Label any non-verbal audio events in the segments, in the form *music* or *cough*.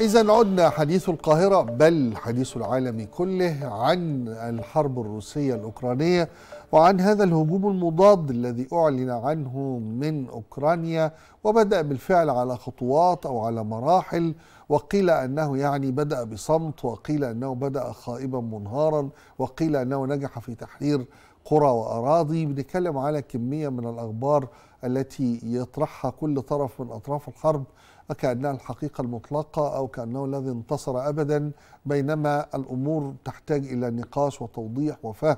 إذا عدنا حديث القاهرة بل حديث العالم كله عن الحرب الروسية الأوكرانية وعن هذا الهجوم المضاد الذي أعلن عنه من أوكرانيا وبدأ بالفعل على خطوات أو على مراحل وقيل أنه يعني بدأ بصمت وقيل أنه بدأ خائبا منهارا وقيل أنه نجح في تحرير قرى وأراضي بنتكلم على كمية من الأخبار التي يطرحها كل طرف من أطراف الحرب وكأنها الحقيقة المطلقة أو كأنه الذي انتصر أبدا بينما الأمور تحتاج إلى نقاش وتوضيح وفهم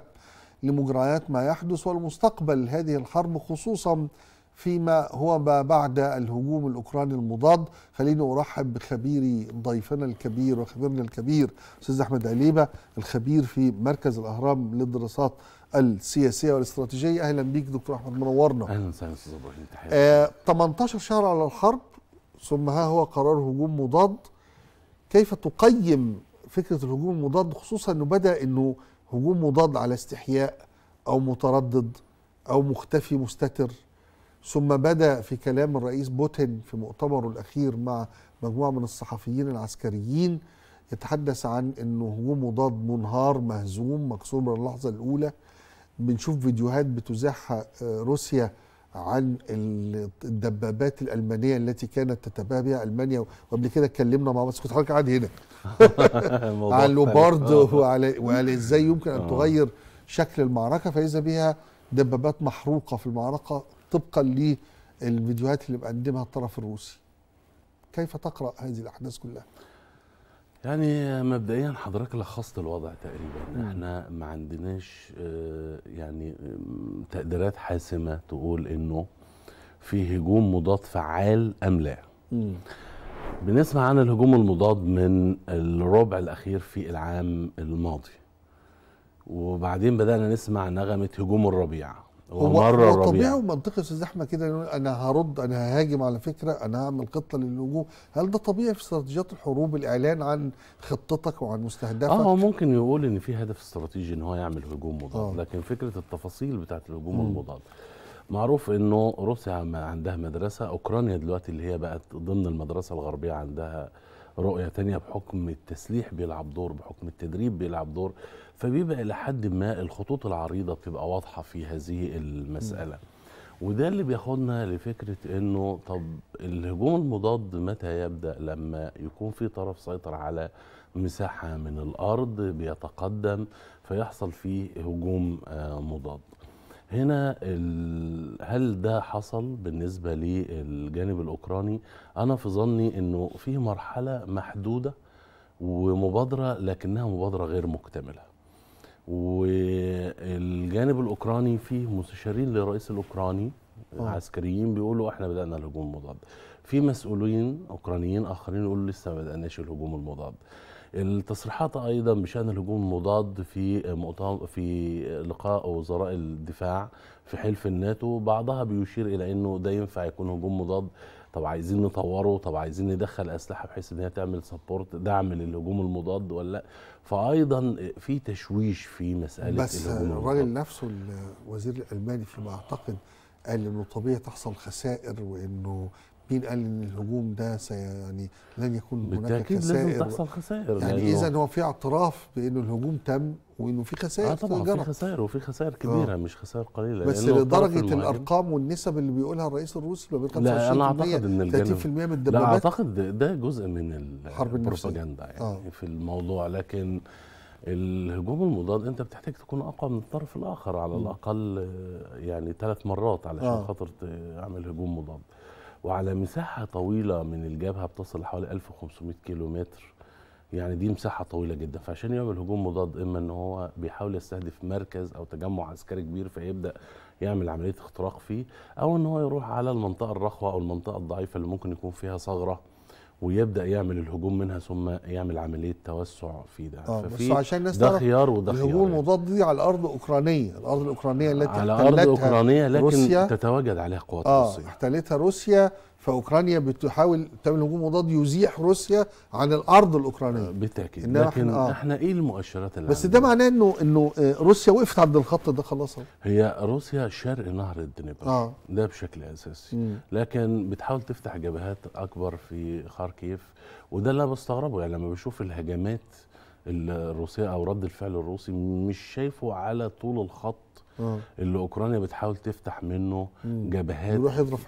لمجريات ما يحدث والمستقبل هذه الحرب خصوصا فيما هو ما بعد الهجوم الاوكراني المضاد خليني ارحب بخبيري ضيفنا الكبير وخبيرنا الكبير استاذ احمد عليبه الخبير في مركز الاهرام للدراسات السياسيه والاستراتيجيه اهلا بيك دكتور احمد منورنا اهلا وسهلا استاذ ابراهيم 18 آه، شهر على الحرب ثم ها هو قرار هجوم مضاد كيف تقيم فكرة الهجوم المضاد خصوصا أنه بدأ أنه هجوم مضاد على استحياء أو متردد أو مختفي مستتر ثم بدأ في كلام الرئيس بوتين في مؤتمره الأخير مع مجموعة من الصحفيين العسكريين يتحدث عن أنه هجوم مضاد منهار مهزوم مكسور من اللحظة الأولى بنشوف فيديوهات بتزاحها آه، روسيا عن الدبابات الالمانيه التي كانت تتباهى بها المانيا وقبل كده اتكلمنا مع بس كنت حضرتك قاعد هنا *laughs* على اللوبارد آه. وعلى وعلى ازاي يمكن ان آه. تغير شكل المعركه فاذا بها دبابات محروقه في المعركه طبقا للفيديوهات اللي مقدمها الطرف الروسي كيف تقرا هذه الاحداث كلها يعني مبدئيا حضرتك لخصت الوضع تقريبا احنا ما عندناش آه، يعني تقديرات حاسمه تقول انه في هجوم مضاد فعال ام لا مم. بنسمع عن الهجوم المضاد من الربع الاخير في العام الماضي وبعدين بدانا نسمع نغمه هجوم الربيع هو مرة هو طبيعي ومنطقي استاذ احمد كده انا هرد انا ههاجم على فكره انا هعمل خطه للهجوم هل ده طبيعي في استراتيجيات الحروب الاعلان عن خطتك وعن مستهدفك اه هو ممكن يقول ان في هدف استراتيجي ان هو يعمل هجوم مضاد آه. لكن فكره التفاصيل بتاعه الهجوم م. المضاد معروف انه روسيا عندها مدرسه اوكرانيا دلوقتي اللي هي بقت ضمن المدرسه الغربيه عندها رؤيه تانية بحكم التسليح بيلعب دور بحكم التدريب بيلعب دور فبيبقى الى حد ما الخطوط العريضه بتبقى واضحه في هذه المساله وده اللي بياخدنا لفكره انه طب الهجوم المضاد متى يبدا لما يكون في طرف سيطر على مساحه من الارض بيتقدم فيحصل فيه هجوم آه، مضاد هنا هل ده حصل بالنسبه للجانب الاوكراني انا في ظني انه في مرحله محدوده ومبادره لكنها مبادره غير مكتمله والجانب الاوكراني فيه مستشارين للرئيس الاوكراني آه. عسكريين بيقولوا احنا بدانا الهجوم المضاد في مسؤولين اوكرانيين اخرين يقولوا لسه ما بداناش الهجوم المضاد التصريحات ايضا بشان الهجوم المضاد في مؤتمر في لقاء وزراء الدفاع في حلف الناتو بعضها بيشير الى انه ده ينفع يكون هجوم مضاد طب عايزين نطوره طب عايزين ندخل اسلحه بحيث ان هي تعمل سبورت دعم للهجوم المضاد ولا لا فايضا في تشويش في مساله بس الراجل نفسه الوزير الالماني فيما اعتقد قال انه طبيعي تحصل خسائر وانه مين قال ان الهجوم ده يعني لن يكون هناك خسائر لازم تحصل خسائر يعني اذا هو في اعتراف بانه الهجوم تم وانه في خسائر آه طبعا في خسائر وفي خسائر كبيره آه. مش خسائر قليله بس لدرجه الارقام والنسب اللي بيقولها الرئيس الروسي ما بين 25% لا انا اعتقد ان الجانب 30% من الدبابات لا اعتقد ده جزء من البروباجندا يعني آه. في الموضوع لكن الهجوم المضاد انت بتحتاج تكون اقوى من الطرف الاخر على الاقل يعني ثلاث مرات علشان آه. خاطر تعمل هجوم مضاد وعلى مساحة طويلة من الجبهة بتصل حوالي 1500 كيلو متر يعني دي مساحة طويلة جدا فعشان يعمل هجوم مضاد إما إن هو بيحاول يستهدف مركز أو تجمع عسكري كبير فيبدأ يعمل عملية اختراق فيه أو إن هو يروح على المنطقة الرخوة أو المنطقة الضعيفة اللي ممكن يكون فيها ثغرة ويبدا يعمل الهجوم منها ثم يعمل عمليه توسع في ده آه بس عشان الناس ده خيار وده خيار الهجوم المضاد دي على الارض اوكرانيه الارض الاوكرانيه التي على ارض اوكرانيه لكن روسيا تتواجد عليها قوات آه روسيه احتلتها روسيا فاوكرانيا بتحاول تعمل هجوم مضاد يزيح روسيا عن الارض الاوكرانيه آه، بالتاكيد لكن احنا, آه. احنا ايه المؤشرات اللي بس ده معناه انه انه آه، روسيا وقفت عند الخط ده خلاص هي روسيا شرق نهر الدنيبر آه. ده بشكل اساسي م. لكن بتحاول تفتح جبهات اكبر في خاركيف وده اللي انا بستغربه يعني لما بشوف الهجمات الروسيه او رد الفعل الروسي مش شايفه على طول الخط آه. اللي اوكرانيا بتحاول تفتح منه مم. جبهات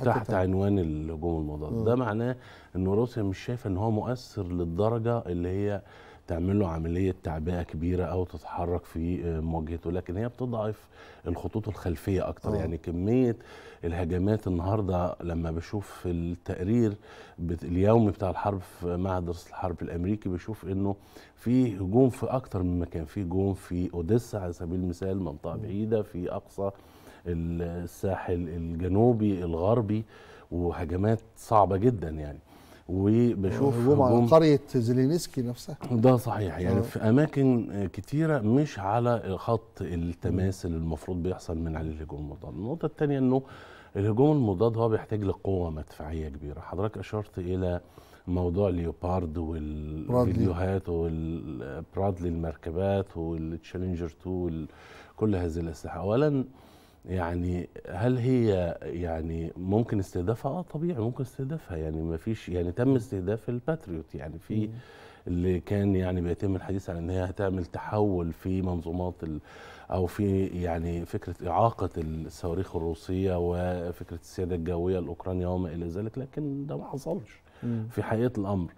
تحت تاني. عنوان الهجوم المضاد آه. ده معناه ان روسيا مش شايفه ان هو مؤثر للدرجه اللي هي تعمل له عمليه تعبئه كبيره او تتحرك في آه، مواجهته لكن هي بتضعف الخطوط الخلفيه اكتر أوه. يعني كميه الهجمات النهارده لما بشوف التقرير اليومي بتاع الحرب في معهد دراسه الحرب الامريكي بشوف انه في هجوم في اكتر من مكان في هجوم في اوديسا على سبيل المثال منطقه بعيده في اقصى الساحل الجنوبي الغربي وهجمات صعبه جدا يعني وبشوف هجوم على قريه زيلينسكي نفسها ده صحيح يعني أوه. في اماكن كتيره مش على خط التماس اللي المفروض بيحصل من عليه الهجوم المضاد النقطه الثانيه انه الهجوم المضاد هو بيحتاج لقوه مدفعيه كبيره حضرتك اشرت الى موضوع ليوبارد والفيديوهات والبرادلي المركبات والتشالنجر 2 كل هذه الاسلحه اولا يعني هل هي يعني ممكن استهدافها؟ اه طبيعي ممكن استهدافها يعني ما فيش يعني تم استهداف الباتريوت يعني في اللي كان يعني بيتم الحديث عن ان هي هتعمل تحول في منظومات ال او في يعني فكره اعاقه الصواريخ الروسيه وفكره السياده الجويه الاوكرانيه وما الى ذلك لكن ده ما حصلش في حقيقه الامر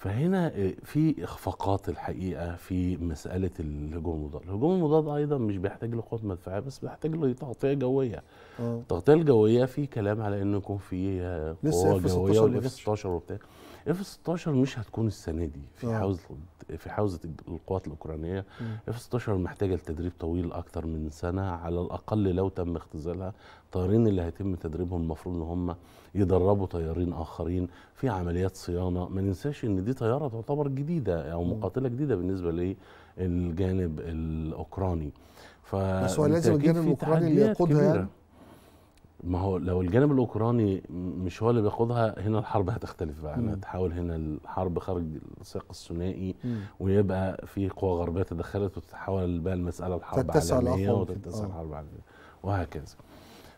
فهنا آه، في اخفاقات الحقيقه في مساله الهجوم المضاد، الهجوم المضاد ايضا مش بيحتاج لقوات مدفعيه بس بيحتاج لتغطيه جويه. التغطيه آه. الجويه في كلام على انه يكون في آه، قوه جويه والاف 16 وبتاع اف 16 مش هتكون السنه دي في آه. حوزه في حوزه القوات الاوكرانيه اف 16 محتاجه لتدريب طويل اكتر من سنه على الاقل لو تم اختزالها الطيارين اللي هيتم تدريبهم المفروض ان هم يدربوا طيارين اخرين في عمليات صيانه ما ننساش ان دي طياره تعتبر جديده او مقاتله جديده بالنسبه للجانب الاوكراني ف بس هو لازم الجانب الاوكراني اللي يقودها يعني ما هو لو الجانب الاوكراني مش هو اللي بياخدها هنا الحرب هتختلف بقى يعني هتحاول هنا الحرب خارج السياق الثنائي ويبقى في قوى غربيه تدخلت وتتحول بقى المساله آه. لحرب عالميه وتتسع الحرب عالميه وهكذا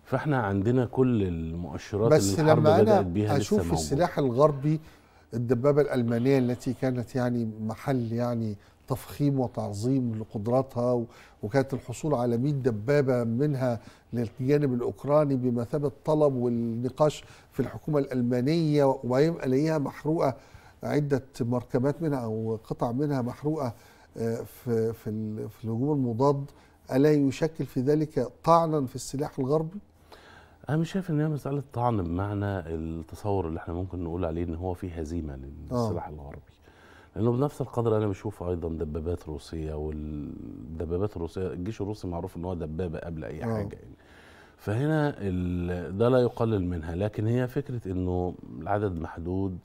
فاحنا عندنا كل المؤشرات بس اللي الحرب لما أنا بدات بيها اشوف لسه السلاح الغربي الدبابه الالمانيه التي كانت يعني محل يعني تفخيم وتعظيم لقدراتها وكانت الحصول على 100 دبابه منها للجانب الاوكراني بمثابه طلب والنقاش في الحكومه الالمانيه ويبقى ليها محروقه عده مركبات منها او قطع منها محروقه آه، في في, في الهجوم المضاد الا يشكل في ذلك طعنا في السلاح الغربي؟ انا مش شايف ان هي مساله طعن بمعنى التصور اللي احنا ممكن نقول عليه ان هو في هزيمه للسلاح آه. الغربي لانه بنفس القدر انا بشوف ايضا دبابات روسيه والدبابات الروسيه الجيش الروسي معروف ان هو دبابه قبل اي أوه. حاجه يعني فهنا ده لا يقلل منها لكن هي فكره انه العدد محدود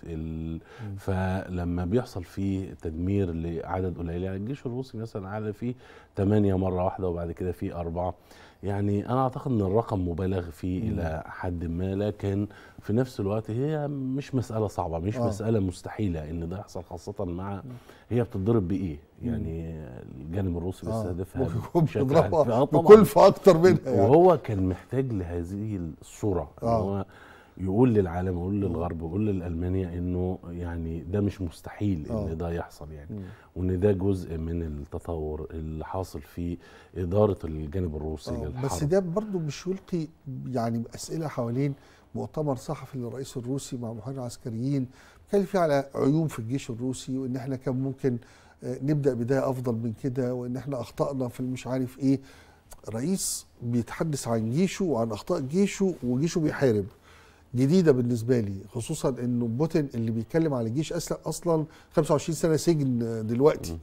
فلما بيحصل فيه تدمير لعدد قليل يعني الجيش الروسي مثلا على فيه 8 مره واحده وبعد كده فيه اربعه يعني انا اعتقد ان الرقم مبالغ فيه مم. الى حد ما لكن في نفس الوقت هي مش مساله صعبه مش آه. مساله مستحيله ان ده يحصل خاصه مع هي بتضرب بايه يعني الجانب الروسي آه. بيستهدفها آه. *laughs* بيضربها بكلفه اكتر منها *laughs* يعني. وهو كان محتاج لهذه الصوره آه. هو يقول للعالم يقول للغرب يقول للالمانيا انه يعني ده مش مستحيل ان آه. ده يحصل يعني وان ده جزء من التطور اللي حاصل في اداره الجانب الروسي آه، للحرب بس ده برضه مش يلقي يعني اسئله حوالين مؤتمر صحفي للرئيس الروسي مع محامين عسكريين بيتكلم فيه على عيوب في الجيش الروسي وان احنا كان ممكن آه، نبدا بدايه افضل من كده وان احنا اخطانا في مش عارف ايه رئيس بيتحدث عن جيشه وعن اخطاء جيشه وجيشه بيحارب جديده بالنسبه لي خصوصا انه بوتين اللي بيتكلم على الجيش اسلم اصلا 25 سنه سجن دلوقتي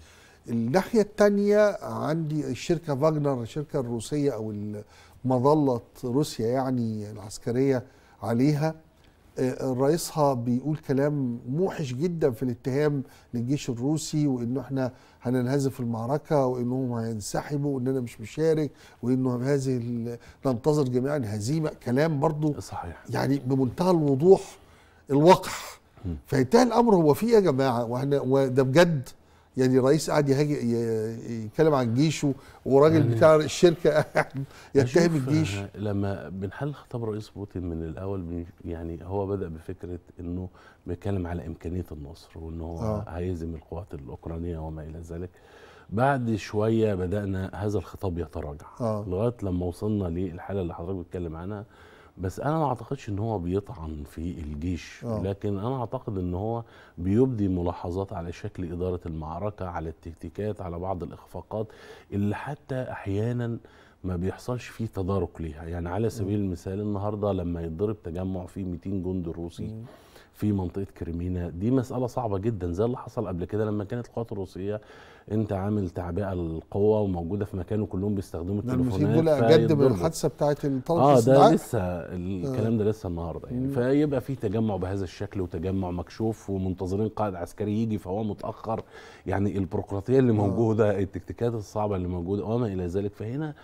الناحيه الثانيه عندي الشركه فاجنر الشركه الروسيه او مظله روسيا يعني العسكريه عليها رئيسها بيقول كلام موحش جدا في الاتهام للجيش الروسي وانه احنا هننهزم في المعركه وانهم هينسحبوا واننا مش مشارك وانه هذه ننتظر جميعا هزيمه كلام برضو صحيح يعني بمنتهى الوضوح الوقح فينتهي الامر هو في ايه يا جماعه وده بجد يعني رئيس قاعد يتكلم عن جيشه وراجل يعني بتاع الشركه قاعد *laughs* يتهم الجيش لما بنحل خطاب رئيس بوتين من الاول يعني هو بدا بفكره انه بيتكلم على امكانيه النصر وان هو آه. هيزم القوات الاوكرانيه وما الى ذلك بعد شويه بدانا هذا الخطاب يتراجع آه. لغايه لما وصلنا للحاله اللي حضرتك بتتكلم عنها بس انا ما اعتقدش ان هو بيطعن في الجيش أوه. لكن انا اعتقد ان هو بيبدي ملاحظات على شكل اداره المعركه على التكتيكات على بعض الاخفاقات اللي حتى احيانا ما بيحصلش فيه تدارك ليها يعني على سبيل المثال النهارده لما يتضرب تجمع فيه 200 جندي روسي أوه. في منطقه كريمينا دي مساله صعبه جدا زي اللي حصل قبل كده لما كانت القوات الروسيه انت عامل تعبئه للقوه وموجوده في مكان وكلهم بيستخدموا التليفونات دول اجد من الحادثه بتاعه الطلق اه ده لسه الكلام ده لسه النهارده يعني فيبقى في تجمع بهذا الشكل وتجمع مكشوف ومنتظرين قائد عسكري يجي فهو متاخر يعني البيروقراطيه اللي آه. موجوده التكتيكات الصعبه اللي موجوده وما الى ذلك فهنا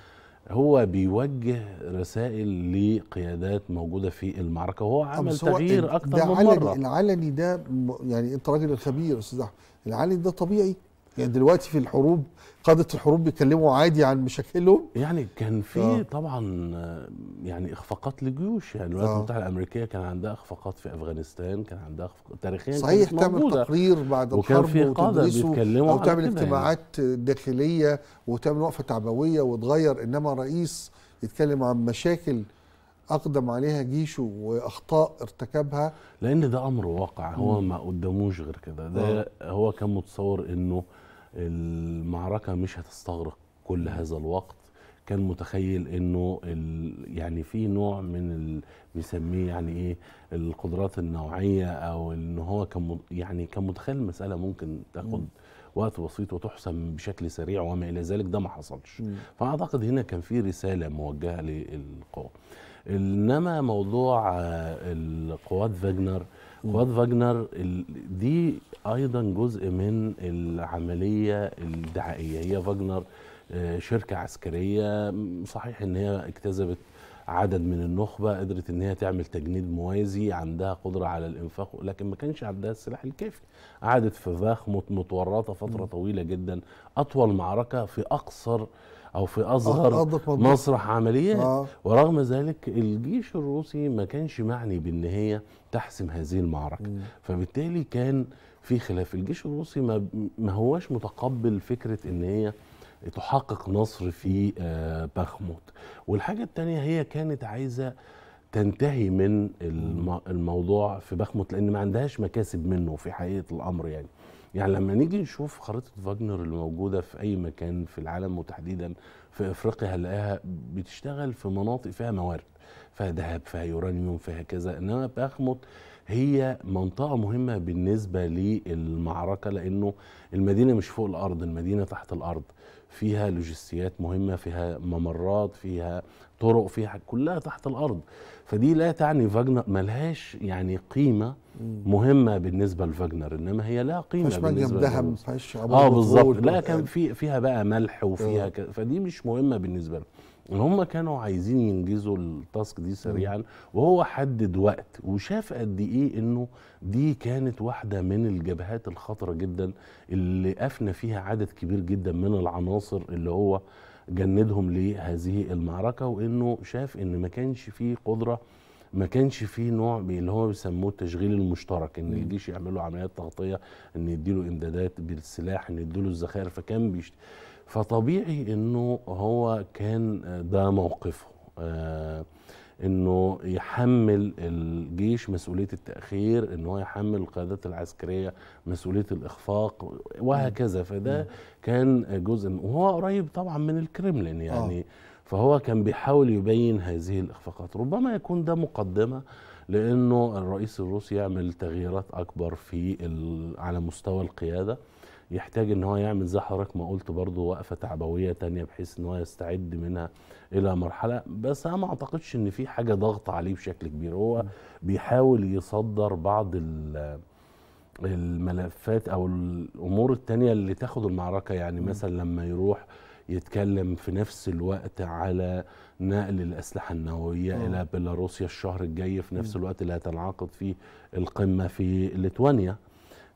هو بيوجه رسائل لقيادات موجوده في المعركه وهو آه، عمل تغيير اكثر من مره العلني ده يعني انت راجل الخبير استاذ احمد العلني ده طبيعي يعني دلوقتي في الحروب قادة الحروب بيتكلموا عادي عن مشاكلهم يعني كان في آه. طبعا يعني اخفاقات لجيوش يعني الولايات آه. المتحده الامريكيه كان عندها اخفاقات في افغانستان كان عندها اخفاقات تاريخيا صحيح تعمل تقرير بعد وكان الحرب في قاده بيتكلموا او تعمل يعني. اجتماعات يعني. داخليه وتعمل وقفه تعبويه وتغير انما رئيس يتكلم عن مشاكل اقدم عليها جيشه واخطاء ارتكبها لان ده امر واقع هو ما قدموش غير كده ده آه. هو كان متصور انه المعركة مش هتستغرق كل هذا الوقت كان متخيل انه يعني في نوع من بيسميه يعني ايه القدرات النوعيه او ان هو كان يعني كان متخيل المساله ممكن تاخد وقت بسيط وتحسم بشكل سريع وما الى ذلك ده ما حصلش فاعتقد هنا كان في رساله موجهه للقوى انما موضوع آه، القوات فاجنر اخوات فاجنر دي ايضا جزء من العمليه الدعائيه هي فاجنر آه، شركه عسكريه صحيح ان هي اجتذبت عدد من النخبه قدرت ان هي تعمل تجنيد موازي عندها قدره على الانفاق لكن ما كانش عندها السلاح الكافي قعدت في فخ متورطه فتره طويله جدا اطول معركه في اقصر او في اصغر مسرح عمليات آه. ورغم ذلك الجيش الروسي ما كانش معني بان هي تحسم هذه المعركه مم. فبالتالي كان في خلاف الجيش الروسي ما, ما هواش متقبل فكره ان هي تحقق نصر في آه، بخموت والحاجة الثانية هي كانت عايزة تنتهي من الموضوع في باخموت لان ما عندهاش مكاسب منه في حقيقه الامر يعني يعني لما نيجي نشوف خريطه فاجنر اللي موجوده في اي مكان في العالم وتحديدا في افريقيا هنلاقيها بتشتغل في مناطق فيها موارد فيها ذهب فيها يورانيوم فيها كذا انما باخموت هي منطقة مهمة بالنسبة للمعركة لأنه المدينة مش فوق الأرض المدينة تحت الأرض فيها لوجستيات مهمة فيها ممرات فيها طرق فيها كلها تحت الأرض فدي لا تعني فاجنر ملهاش يعني قيمة مهمة بالنسبة لفاجنر إنما هي لا قيمة فيش بالنسبة دهب فيش اه بالظبط لا كان في فيها بقى ملح وفيها كده آه. فدي مش مهمة بالنسبة له هم كانوا عايزين ينجزوا التاسك دي سريعا وهو حدد وقت وشاف قد ايه انه دي كانت واحده من الجبهات الخطره جدا اللي افنى فيها عدد كبير جدا من العناصر اللي هو جندهم لهذه المعركه وانه شاف ان ما كانش فيه قدره ما كانش فيه نوع اللي هو بيسموه التشغيل المشترك ان الجيش يعمل له عمليات تغطيه ان يديله امدادات بالسلاح ان يديله الذخائر فكان بيشت... فطبيعي انه هو كان آه، ده موقفه آه، انه يحمل الجيش مسؤوليه التاخير ان هو يحمل القيادات العسكريه مسؤوليه الاخفاق وهكذا فده كان جزء وهو قريب طبعا من الكرملين آه. يعني فهو كان بيحاول يبين هذه الاخفاقات ربما يكون ده مقدمه لانه الرئيس الروسي يعمل تغييرات اكبر في على مستوى القياده يحتاج ان هو يعمل زي حضرتك ما قلت برضه وقفه تعبويه تانية بحيث ان هو يستعد منها الى مرحله بس انا ما اعتقدش ان في حاجه ضغط عليه بشكل كبير هو بيحاول يصدر بعض الملفات او الامور التانية اللي تاخد المعركه يعني مثلا لما يروح يتكلم في نفس الوقت على نقل الأسلحة النووية أوه. إلى بيلاروسيا الشهر الجاي في نفس الوقت اللي هتنعقد فيه القمة في ليتوانيا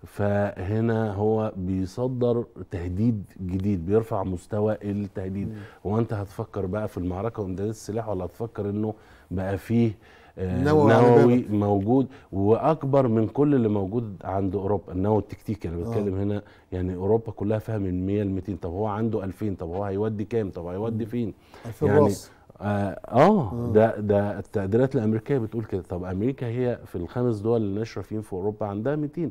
فهنا هو بيصدر تهديد جديد بيرفع مستوى التهديد هو انت هتفكر بقى في المعركه وامداد السلاح ولا هتفكر انه بقى فيه آه، نووي, نووي موجود واكبر من كل اللي موجود عند اوروبا النووي التكتيكي انا آه. بتكلم هنا يعني اوروبا كلها فيها من 100 ل 200 طب هو عنده 2000 طب هو هيودي كام طب هيودي فين يعني آه،, آه, اه ده ده التقديرات الامريكيه بتقول كده طب امريكا هي في الخمس دول اللي ناشره فيهم في اوروبا عندها 200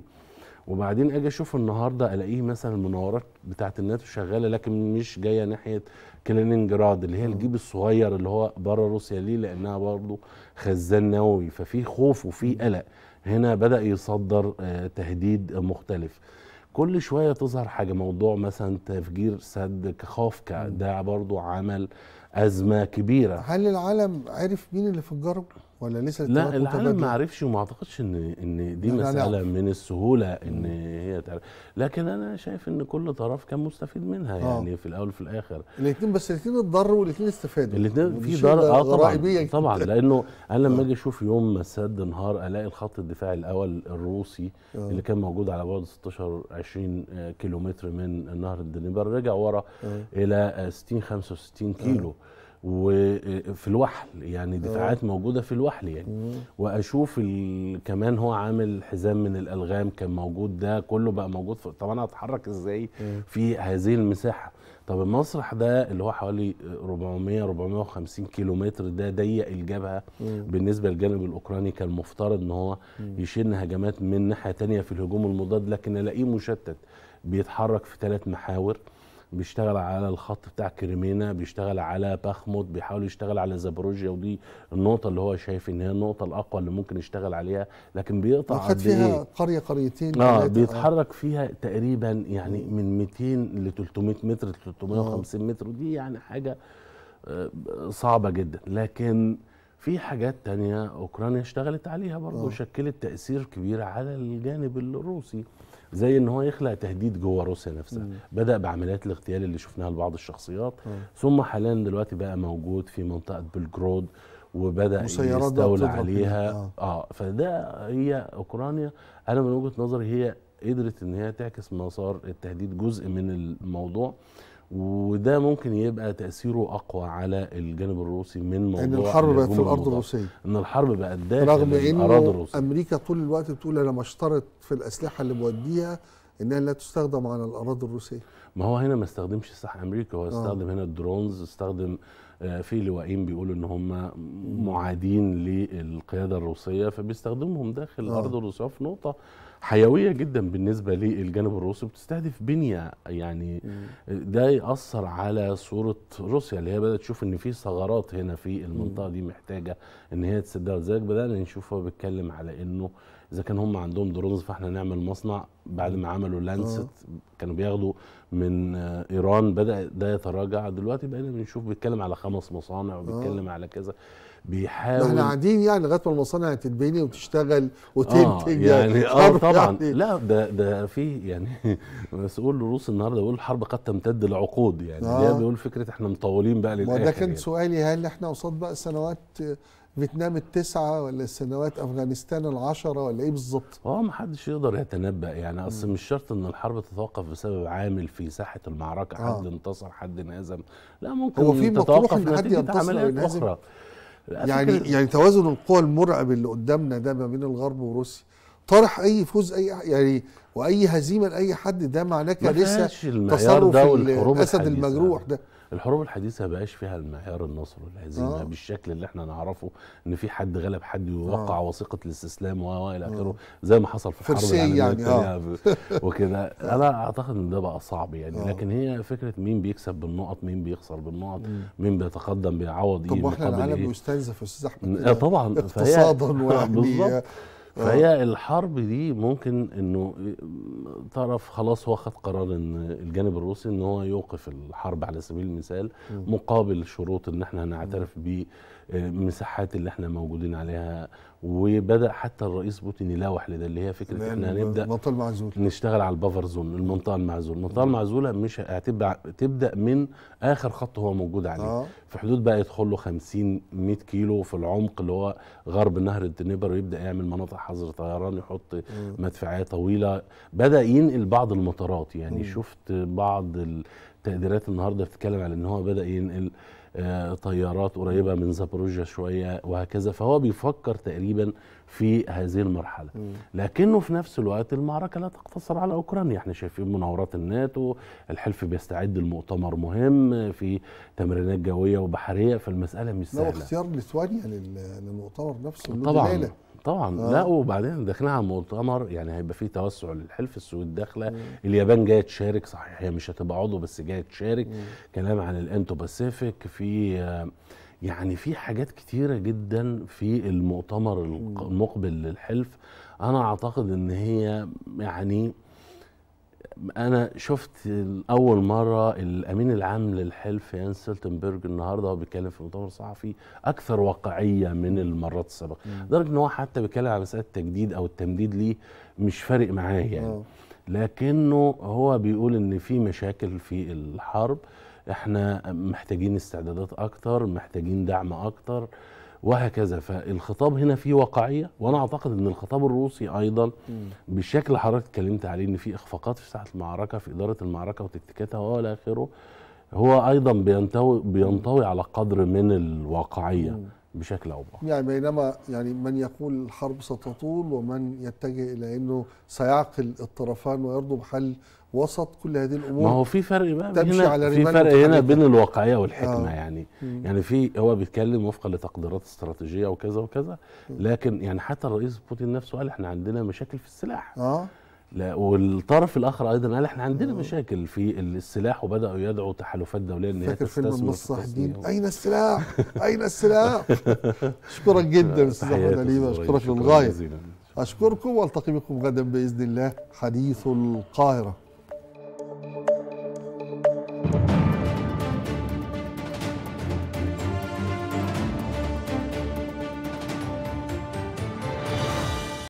وبعدين اجي اشوف النهارده الاقيه مثلا المناورات بتاعه الناتو شغاله لكن مش جايه ناحيه كلينينجراد اللي هي الجيب الصغير اللي هو بره روسيا ليه لانها برضه خزان نووي ففي خوف وفي قلق هنا بدا يصدر آه، تهديد مختلف كل شويه تظهر حاجه موضوع مثلا تفجير سد كخوفكا ده برضه عمل ازمه كبيره هل العالم عرف مين اللي فجره ولا لسه لا العالم ما عرفش وما اعتقدش ان ان دي مساله من السهوله ان هي تعرف لكن انا شايف ان كل طرف كان مستفيد منها آه. يعني في الاول وفي الاخر الاثنين بس الاثنين اتضروا والاثنين استفادوا الاثنين يعني في ضرر اه طبعا طبعا لانه انا لما آه. اجي اشوف يوم ما السد انهار الاقي الخط الدفاعي الاول الروسي آه. اللي كان موجود على بعد 16 20 آه، كيلومتر من نهر الدنيبر رجع ورا آه. الى 60 65 كيلو آه. وفي الوحل يعني آه. دفاعات موجوده في الوحل يعني واشوف كمان هو عامل حزام من الالغام كان موجود ده كله بقى موجود في طب انا هتحرك ازاي في هذه المساحه طب المسرح ده اللي هو حوالي 400 450 كيلو متر ده ضيق الجبهه بالنسبه للجانب الاوكراني كان مفترض ان هو يشن هجمات من ناحيه تانية في الهجوم المضاد لكن الاقيه مشتت بيتحرك في ثلاث محاور بيشتغل على الخط بتاع كريمينا بيشتغل على باخموت بيحاول يشتغل على زابروجيا ودي النقطه اللي هو شايف ان هي النقطه الاقوى اللي ممكن يشتغل عليها لكن بيقطع قد فيها إيه؟ قريه قريتين اه, آه. بيتحرك آه. فيها تقريبا يعني من 200 ل 300 متر 350 آه. متر ودي يعني حاجه آه، صعبه جدا لكن في حاجات تانية أوكرانيا اشتغلت عليها برضه آه. وشكلت تأثير كبير على الجانب الروسي زي ان هو يخلق تهديد جوه روسيا نفسها مم. بدا بعمليات الاغتيال اللي شفناها لبعض الشخصيات مم. ثم حاليا دلوقتي بقى موجود في منطقه بلجرود وبدا يستولى عليها آه. اه فده هي اوكرانيا انا من وجهه نظري هي قدرت ان هي تعكس مسار التهديد جزء من الموضوع وده ممكن يبقى تاثيره اقوى على الجانب الروسي من موضوع ان الحرب بقت في الارض الروسيه ان الحرب بقت داخل رغم ان امريكا طول الوقت بتقول انا بشترط في الاسلحه اللي بوديها انها لا تستخدم على الاراضي الروسيه ما هو هنا ما استخدمش سلاح امريكا هو استخدم آه. هنا الدرونز استخدم آه، في لواءين بيقولوا ان هم معادين للقياده الروسيه فبيستخدمهم داخل آه. الارض الروسيه في نقطه حيويه جدا بالنسبه للجانب الروسي بتستهدف بنيه يعني ده ياثر على صوره روسيا اللي هي بدات تشوف ان في ثغرات هنا في المنطقه دي محتاجه ان هي تسدها لذلك بدانا نشوف هو بيتكلم على انه اذا كان هم عندهم درونز فاحنا نعمل مصنع بعد ما عملوا لانست آه. كانوا بياخدوا من ايران بدا ده يتراجع دلوقتي بقينا بنشوف بيتكلم على خمس مصانع وبيتكلم آه. على كذا بيحاول احنا قاعدين يعني لغايه ما المصانع هتتبني وتشتغل وتنتج آه يعني اه يعني طبعا يعني لا ده ده في يعني *laughs* مسؤول روس النهارده بيقول الحرب قد تمتد لعقود يعني آه ده بيقول فكره احنا مطولين بقى للاخر ده كان يعني. سؤالي هل احنا قصاد بقى سنوات فيتنام التسعة ولا السنوات أفغانستان العشرة ولا إيه بالظبط؟ اه ما حدش يقدر يتنبأ يعني أصل مش شرط إن الحرب تتوقف بسبب عامل في ساحة المعركة آه. حد انتصر حد انهزم لا ممكن هو في تتوقف إن حد ينتصر أخرى يعني يعني توازن القوى المرعب اللي قدامنا ده ما بين الغرب وروسيا طرح اي فوز اي يعني واي هزيمه لاي حد ده معناه كارثه تصرف الاسد المجروح ده الحروب الحديثه بقاش فيها المعيار النصر والهزيمه آه. بالشكل اللي احنا نعرفه ان في حد غلب حد ووقع آه. وثيقه الاستسلام والى آه. اخره آه. زي ما حصل في الحرب العالميه يعني آه. *laughs* وكده انا اعتقد ان ده بقى صعب يعني آه. لكن هي فكره مين بيكسب بالنقط مين بيخسر بالنقط مين بيتقدم بيعوض طب ايه طب واحنا العالم بيستنزف يا استاذ احمد طبعا اقتصادا *laughs* ويعني بالظبط فهي آه. الحرب دي ممكن انه طرف خلاص هو قرار ان الجانب الروسي ان هو يوقف الحرب على سبيل المثال مقابل شروط ان احنا هنعترف ب المساحات اللي احنا موجودين عليها وبدا حتى الرئيس بوتين يلوح لده اللي هي فكره احنا هنبدا نشتغل على البافر زون المنطقه المعزوله المنطقه المعزوله مش هتبقى تبدا من اخر خط هو موجود عليه آه. في حدود بقى يدخل له 50 100 كيلو في العمق اللي هو غرب نهر الدنيبر ويبدا يعمل مناطق حظر طيران يحط مدفعيه طويله بدا ينقل بعض المطارات يعني م. شفت بعض التقديرات النهارده بتتكلم على ان هو بدا ينقل آه، طيارات قريبه من زابروجيا شويه وهكذا فهو بيفكر تقريبا في هذه المرحله لكنه في نفس الوقت المعركه لا تقتصر على اوكرانيا احنا شايفين مناورات الناتو الحلف بيستعد لمؤتمر مهم في تمرينات جويه وبحريه فالمساله مش سهله اختيار ليتوانيا للمؤتمر نفسه طبعا طبعا آه. لا وبعدين داخلين على مؤتمر يعني هيبقى في توسع للحلف السويد داخله اليابان جايه تشارك صحيح هي مش هتبقى عضو بس جايه تشارك مم. كلام عن الانتو باسيفيك في في يعني في حاجات كتيرة جدا في المؤتمر المقبل للحلف أنا أعتقد إن هي يعني أنا شفت أول مرة الأمين العام للحلف يان سلتنبرج النهاردة هو بيتكلم في مؤتمر صحفي أكثر واقعية من المرات السابقة لدرجة إن هو حتى بيتكلم على مسألة التجديد أو التمديد ليه مش فارق معاه يعني آه. لكنه هو بيقول إن في مشاكل في الحرب احنا محتاجين استعدادات اكتر محتاجين دعم اكتر وهكذا فالخطاب هنا فيه واقعيه وانا اعتقد ان الخطاب الروسي ايضا بالشكل حضرتك اتكلمت عليه ان في اخفاقات في ساحه المعركه في اداره المعركه وتكتيكاتها والى اخره هو ايضا بينطوي بينطوي على قدر من الواقعيه بشكل او باخر يعني بينما يعني من يقول الحرب ستطول ومن يتجه الى انه سيعقل الطرفان ويرضوا بحل وسط كل هذه الامور ما هو في فرق بقى تمشي على في فرق هنا بين الواقعيه والحكمه آه. يعني مم. يعني في هو بيتكلم وفقا لتقديرات استراتيجيه وكذا وكذا لكن يعني حتى الرئيس بوتين نفسه قال احنا عندنا مشاكل في السلاح آه. لا والطرف الاخر ايضا قال احنا عندنا آه. مشاكل في السلاح وبداوا يدعوا تحالفات دوليه ان هي فيلم المصاحبين اين السلاح؟ اين السلاح؟ اشكرك جدا استاذ احمد عليم اشكرك للغايه اشكركم والتقي بكم غدا باذن الله حديث القاهره